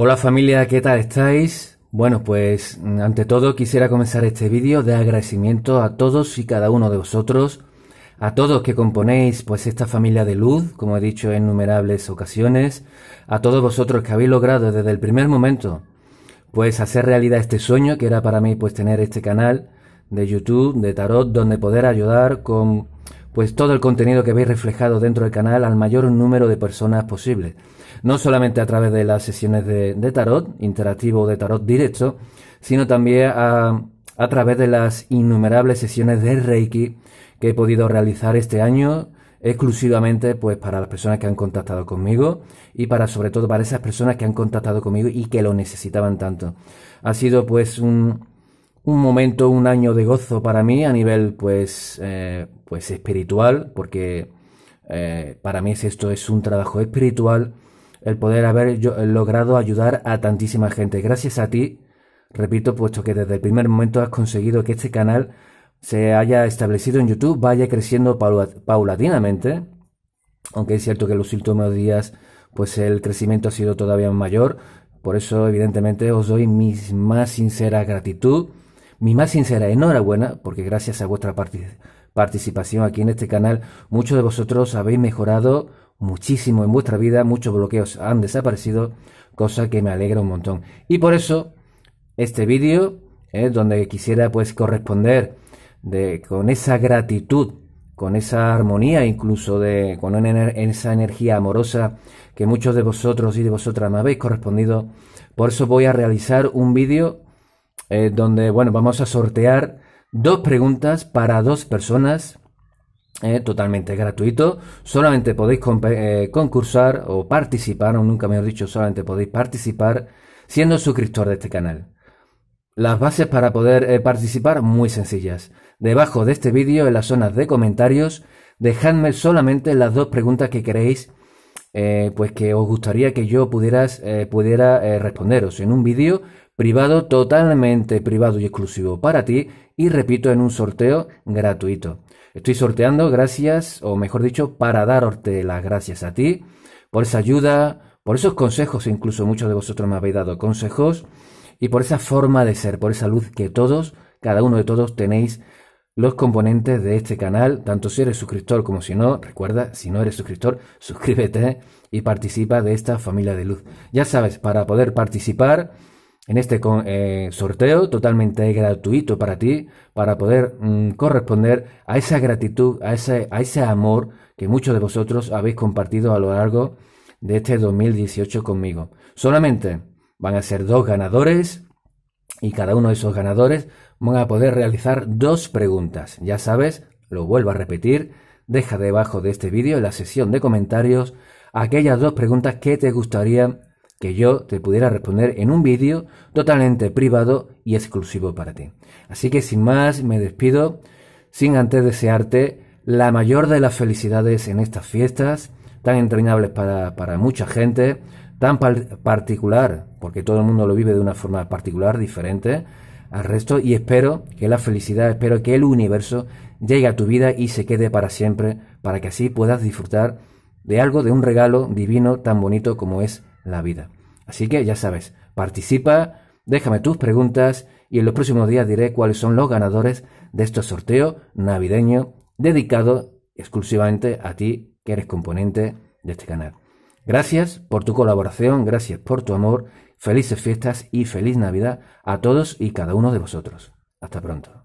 Hola familia, ¿qué tal estáis? Bueno, pues mm, ante todo quisiera comenzar este vídeo de agradecimiento a todos y cada uno de vosotros, a todos que componéis pues esta familia de luz, como he dicho en innumerables ocasiones, a todos vosotros que habéis logrado desde el primer momento pues hacer realidad este sueño que era para mí pues tener este canal de YouTube, de tarot, donde poder ayudar con pues todo el contenido que veis reflejado dentro del canal al mayor número de personas posible. No solamente a través de las sesiones de, tarot, interactivo o de tarot directo, sino también a, a través de las innumerables sesiones de Reiki que he podido realizar este año exclusivamente pues para las personas que han contactado conmigo y para sobre todo para esas personas que han contactado conmigo y que lo necesitaban tanto. Ha sido pues un, un momento, un año de gozo para mí a nivel pues, eh, pues espiritual, porque eh, para mí esto es un trabajo espiritual, el poder haber eh, logrado ayudar a tantísima gente. Gracias a ti, repito, puesto que desde el primer momento has conseguido que este canal se haya establecido en YouTube, vaya creciendo paulatinamente, aunque es cierto que en los últimos días pues el crecimiento ha sido todavía mayor, por eso evidentemente os doy mi más sincera gratitud mi más sincera enhorabuena, porque gracias a vuestra participación aquí en este canal, muchos de vosotros habéis mejorado muchísimo en vuestra vida, muchos bloqueos han desaparecido, cosa que me alegra un montón. Y por eso, este vídeo es donde quisiera pues corresponder de, con esa gratitud, con esa armonía incluso, de, con esa energía amorosa que muchos de vosotros y de vosotras me habéis correspondido. Por eso voy a realizar un vídeo eh, donde, bueno, vamos a sortear dos preguntas para dos personas. Eh, totalmente gratuito. Solamente podéis eh, concursar o participar, o nunca he dicho, solamente podéis participar siendo suscriptor de este canal. Las bases para poder participar muy sencillas. Debajo de este vídeo, en las zonas de comentarios, dejadme solamente las dos preguntas que queréis, pues que os gustaría que yo pudieras, pudiera responderos en un vídeo privado, totalmente privado y exclusivo para ti, y repito, en un sorteo gratuito. Estoy sorteando gracias, o mejor dicho, para darte las gracias a ti por esa ayuda, por esos consejos, e incluso muchos de vosotros me habéis dado consejos, y por esa forma de ser, por esa luz que todos, cada uno de todos tenéis los componentes de este canal, tanto si eres suscriptor como si no. Recuerda, si no eres suscriptor, suscríbete y participa de esta familia de luz. Ya sabes, para poder participar en este eh, sorteo totalmente gratuito para ti, para poder mm, corresponder a esa gratitud, a ese, a ese amor que muchos de vosotros habéis compartido a lo largo de este 2018 conmigo. Solamente van a ser dos ganadores y cada uno de esos ganadores van a poder realizar dos preguntas. Ya sabes, lo vuelvo a repetir, deja debajo de este vídeo en la sesión de comentarios aquellas dos preguntas que te gustaría que yo te pudiera responder en un vídeo totalmente privado y exclusivo para ti. Así que sin más me despido, sin antes desearte la mayor de las felicidades en estas fiestas, tan entrañables para, mucha gente, tan particular, porque todo el mundo lo vive de una forma particular, diferente al resto, y espero que la felicidad, espero que el universo llegue a tu vida y se quede para siempre, para que así puedas disfrutar de algo, de un regalo divino tan bonito como es la vida. Así que ya sabes, participa, déjame tus preguntas y en los próximos días diré cuáles son los ganadores de este sorteo navideño dedicado exclusivamente a ti que eres componente de este canal. Gracias por tu colaboración, gracias por tu amor, felices fiestas y feliz Navidad a todos y cada uno de vosotros. Hasta pronto.